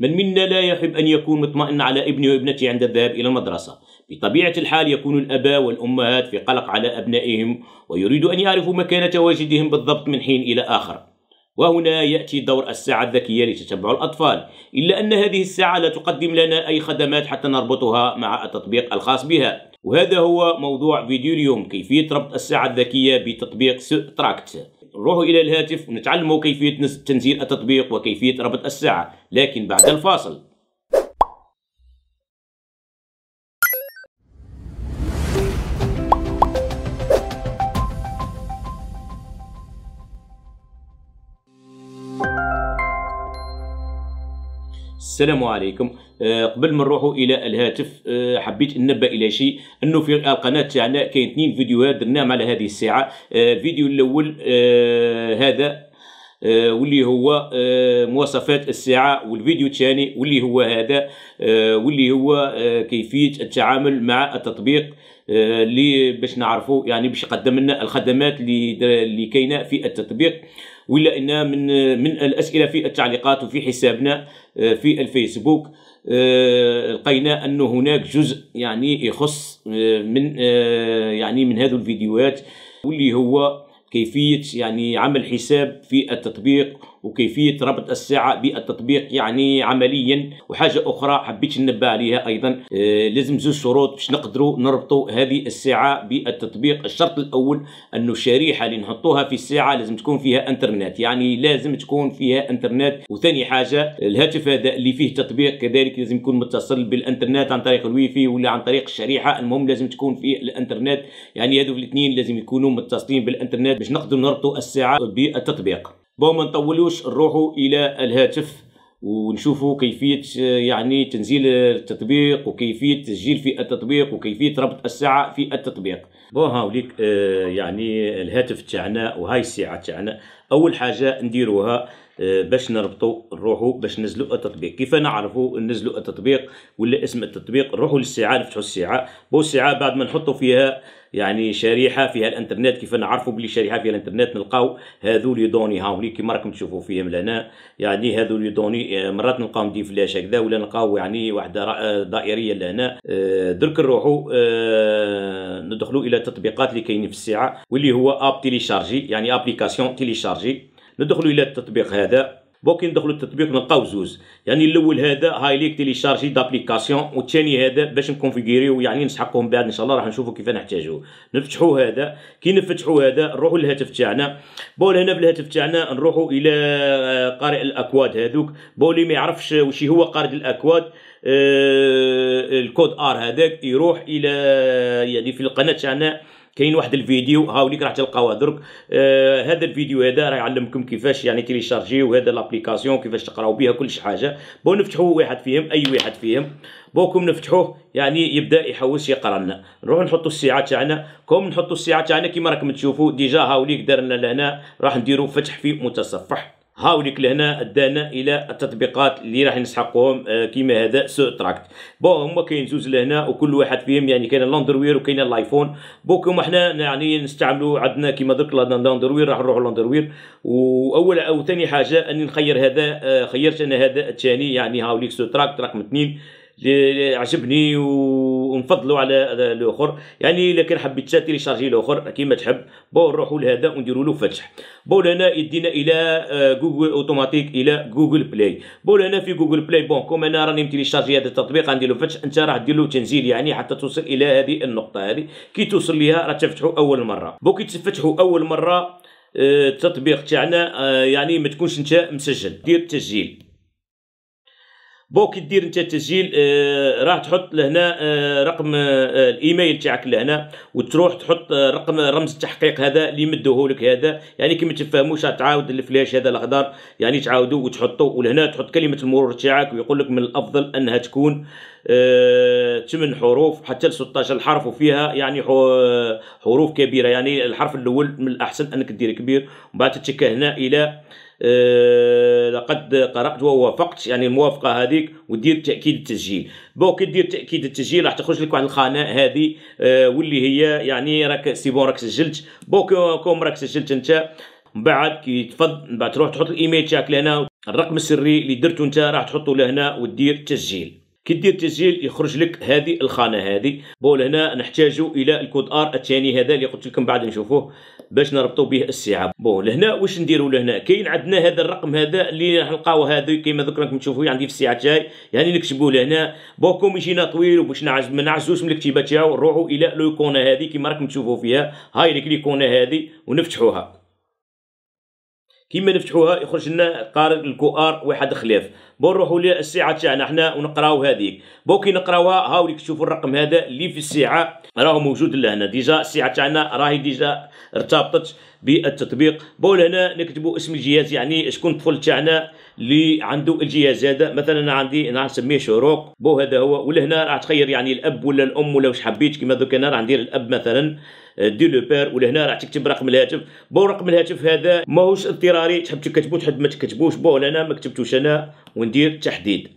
من منا لا يحب أن يكون مطمئن على ابنه وابنته عند الذهاب إلى المدرسة بطبيعة الحال يكون الأباء والأمهات في قلق على أبنائهم ويريد أن يعرفوا مكان تواجدهم بالضبط من حين إلى آخر وهنا يأتي دور الساعة الذكية لتتبع الأطفال إلا أن هذه الساعة لا تقدم لنا أي خدمات حتى نربطها مع التطبيق الخاص بها وهذا هو موضوع فيديو اليوم كيفية ربط الساعة الذكية بتطبيق تراكت نروحوا إلى الهاتف ونتعلموا كيفية تنزيل التطبيق وكيفية ربط الساعة لكن بعد الفاصل السلام عليكم آه، قبل ما نروحوا الى الهاتف آه، حبيت ننبه الى شيء انه في القناه تاعنا كاين اثنين فيديوهات درناهم على هذه الساعه الفيديو آه، الاول هذا آه، واللي هو آه، مواصفات الساعه والفيديو الثاني واللي هو هذا آه، واللي هو كيفيه التعامل مع التطبيق اللي باش نعرفه يعني باش يقدم لنا الخدمات اللي كينا كاينه في التطبيق ولا ان من من الاسئله في التعليقات وفي حسابنا في الفيسبوك لقينا انه هناك جزء يعني يخص من يعني من هذو الفيديوهات واللي هو كيفيه يعني عمل حساب في التطبيق وكيفية ربط الساعة بالتطبيق يعني عمليا وحاجة أخرى حبيت ننبه عليها أيضا آه، لازم زوج شروط باش نقدروا نربطوا هذه الساعة بالتطبيق الشرط الأول أنه الشريحة اللي نحطوها في الساعة لازم تكون فيها انترنت يعني لازم تكون فيها انترنت وثاني حاجة الهاتف هذا اللي فيه تطبيق كذلك لازم يكون متصل بالانترنت عن طريق فاي ولا عن طريق الشريحة المهم لازم تكون فيه الانترنت يعني هذو الاثنين لازم يكونوا متصلين بالانترنت باش نقدروا نربطوا الساعة بالتطبيق بون ما نطولوش نروحوا الى الهاتف ونشوفوا كيفيه يعني تنزيل التطبيق وكيفيه تسجيل في التطبيق وكيفيه ربط الساعه في التطبيق بون هاوليك آه، يعني الهاتف تاعنا وهاي الساعه تاعنا اول حاجه نديروها آه، باش نربطوا نروحوا باش نزلوا التطبيق كيف نعرفوا نزلوا التطبيق ولا اسم التطبيق نروحوا للساعه نفتحوا الساعه بو الساعه بعد ما نحطوا فيها يعني شريحه فيها الانترنت كيف نعرفوا بلي شريحه فيها الانترنت نلقاو هذو لي دوني هاولي كيما راكم تشوفوا فيهم لهنا يعني هذو لي دوني آه، مرات نلقاو دي فلاش هكذا ولا نلقاو يعني واحد آه، دائريه لهنا درك نروحوا ندخلوا الى التطبيقات اللي كاينين في الساعه واللي هو اب تيليشارجي يعني ابليكاسيون تيليشارجي شارجي ندخلوا الى التطبيق هذا بوك ندخلوا التطبيق نلقاو زوز يعني الاول هذا هايليك تيليشارجي دابليكاسيون والثاني هذا باش نكونفيغيريو يعني نسحقهم بعد ان شاء الله راح نشوفوا كيف نحتاجوه نفتحوا هذا كي نفتحوا هذا نروحوا للهاتف تاعنا بول هنا في الهاتف تاعنا نروحوا الى آه، قارئ الاكواد هذوك بولي ما يعرفش واش هو قارئ الاكواد آه، الكود ار هذاك يروح الى يعني في القناه تاعنا كاين واحد الفيديو هاوليك راح تلقاوه درك آه هذا الفيديو هذا راه يعلمكم كيفاش يعني تيليشارجيو هذا لابليكاسيون كيفاش تقراو بها كلش حاجه بون نفتحوا واحد فيهم اي واحد فيهم بوكم نفتحوه يعني يبدا يحوس يقرا لنا نروح نحطوا الساعه تاعنا كوم نحطوا الساعه تاعنا كيما راكم تشوفوا ديجا هاوليك دار لنا لهنا راح نديروا فتح في متصفح هاوليك لهنا ادانا الى التطبيقات اللي راح نسحقوهم آه، كيما هذا سو تراكت بون هما كاين زوج لهنا وكل واحد فيهم يعني كاين الاندروير وكاين الايفون بوكم احنا يعني نستعملوا عندنا كيما درك الاندروير راح نروحوا الاندروير واول او ثاني حاجه اني نخير هذا آه، خيرت انا هذا الثاني يعني هاوليك سو تراكت رقم اثنين اللي عجبني ونفضلوا على هذا الاخر يعني الا كان حبيت شارجي الاخر كيما تحب بون نروحوا لهذا ونديروا له فتح بون هنا يدينا الى جوجل آه، اوتوماتيك الى جوجل بلاي بون هنا في جوجل بلاي بون كوم انا راني متيليشارجي هذا التطبيق غندير له فتح انت راه دير له تنزيل يعني حتى توصل الى هذه النقطه هذه كي توصل ليها راه تفتحوا اول مره بون كي تفتحوا اول مره آه، التطبيق تاعنا آه، يعني ما تكونش انت مسجل دير تسجيل بو كي دير انت التسجيل آه، راه تحط لهنا آه، رقم آه، الايميل تاعك لهنا وتروح تحط رقم رمز التحقيق هذا اللي مدوه لك هذا يعني كي ما تفهموش تعاود الفلاش هذا الاخضر يعني تعاودوا وتحطوا ولهنا تحط كلمه المرور تاعك ويقول لك من الافضل انها تكون 8 حروف حتى ل 16 حرف وفيها يعني حروف كبيره يعني الحرف الاول من الاحسن انك دير كبير ومن بعد تتكه هنا الى آه، لقد قرأت ووافقت يعني الموافقة هذيك ودير تأكيد التسجيل بو كي دير تأكيد التسجيل راح تخرج لك واحد الخانة هذه آه، واللي هي يعني راك سي بون راك سجلت بو كوم راك سجلت انت من بعد كي تفض من بعد تروح تحط الايميل تاعك لهنا الرقم السري اللي درته انت راح تحطه لهنا ودير تسجيل كي دير تسجيل يخرج لك هذه الخانه هذه بون هنا نحتاجو الى الكود ار الثاني هذا اللي قلت لكم بعد نشوفوه باش نربطوا به الساعه بون لهنا واش نديروا لهنا كاين عندنا هذا الرقم هذا اللي راح نلقاو هذا كيما ذكر راكم تشوفوا عندي في الساعه تاعي يعني نكتبوا لهنا بوكم يجينا طويل وباش نعز ما نعزوش من الكتيبه تاعو نروحوا الى لويكونه هذه كيما راكم تشوفوا فيها هاي ليكونه هذه ونفتحوها كيما نفتحوها يخرج لنا الكو الكؤار واحد خلاف بون نروحوا للساعه تاعنا حنا ونقراو هذيك بون كي نقراوها هاوليك تشوفوا الرقم هذا اللي في السعه راه موجود لهنا ديجا الساعه تاعنا راهي ديجا ارتبطت بالتطبيق هنا نكتبوا اسم الجهاز يعني شكون الطفل تاعنا اللي عنده الجهاز هذا مثلا انا عندي انا نسميه شروق بو هذا هو ولا هنا راح تخير يعني الاب ولا الام ولا واش حبيت كيما دوك انا راح ندير الاب مثلا آه، دي لو بير ولهنا راح تكتب رقم الهاتف بو رقم الهاتف هذا ماهوش اضطراري تحب تكتبو تحب ما تكتبوش بو انا ما كتبتوش انا وندير تحديد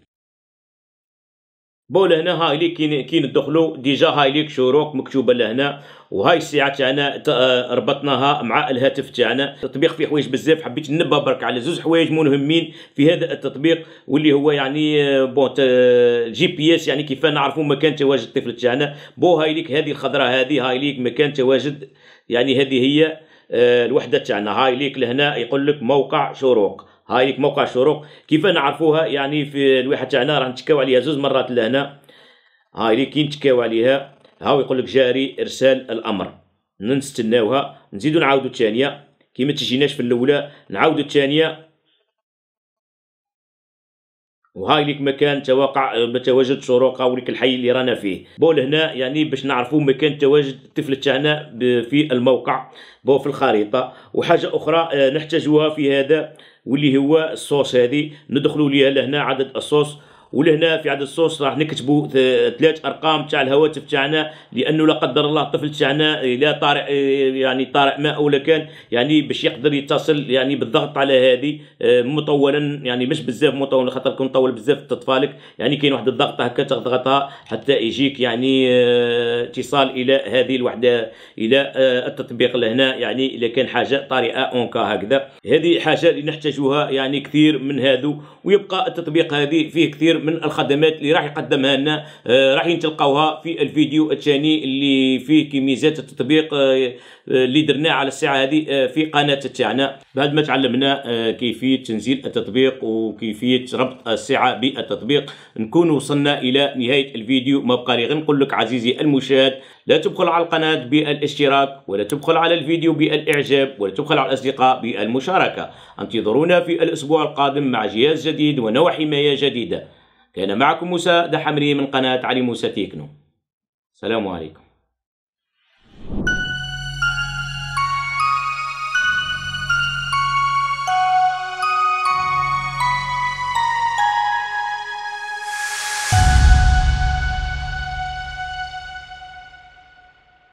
بول هنا هاي لي كي كي ندخلوا ديجا هاي ليك شروق مكتوبه لهنا وهاي الساعه تاعنا آه، ربطناها مع الهاتف تاعنا التطبيق فيه حوايج بزاف حبيت ننبه برك على زوج حوايج مهمين في هذا التطبيق واللي هو يعني آه، بون آه، جي بي اس يعني كيف نعرفوا مكان تواجد الطفل تاعنا بو هاي ليك هذه الخضره هذه هاي ليك مكان تواجد يعني هذه هي الوحده تاعنا هاي ليك لهنا يقول لك موقع شروق ها موقع الشروق كيف نعرفوها يعني في الواحة تاعنا راه نتكاو عليها زوج مرات لهنا هاي اللي كي نتكاو عليها هاو يقول لك جاري ارسال الامر نستناوها نزيدو نعاودو الثانيه كي ما تجيناش في الاولى نعاودو الثانيه وهاي ليك مكان تواقع تواجد او وليك الحي اللي رانا فيه بول هنا يعني باش نعرفوا مكان تواجد الطفل تاعنا في الموقع بو في الخريطه وحاجه اخرى آه، نحتاجوها في هذا واللي هو الصوص هذه ندخلوا ليها لهنا عدد الصوص ولهنا في عدد الصوص راح نكتبوا ثلاث ارقام تاع الهواتف تاعنا لانه لا قدر الله الطفل تاعنا الى طارئ آه، يعني طارئ ما ولا كان يعني باش يقدر يتصل يعني بالضغط على هذه آه، مطولا يعني مش بزاف مطول خاطر كون طول بزاف تطفالك يعني كاين واحد الضغط هكا تضغطها حتى يجيك يعني آه، اتصال الى هذه الوحده الى التطبيق لهنا يعني اذا كان حاجه طارئه اونكا هكذا هذه حاجه اللي نحتاجوها يعني كثير من هذو ويبقى التطبيق هذه فيه كثير كثير من الخدمات اللي راح يقدمها لنا آه، راح تلقاوها في الفيديو الثاني اللي فيه كميزات التطبيق آه، آه، اللي درناه على الساعه هذه في قناه تاعنا بعد ما تعلمنا كيفيه تنزيل التطبيق وكيفيه ربط الساعه بالتطبيق نكون وصلنا الى نهايه الفيديو ما بقى لي غير نقول لك عزيزي المشاهد لا تبخل على القناه بالاشتراك ولا تبخل على الفيديو بالاعجاب ولا تبخل على الاصدقاء بالمشاركه انتظرونا في الاسبوع القادم مع جهاز جديد ونوع حمايه جديده كان معكم موسى دحمري من قناة علي موسى تيكنو السلام عليكم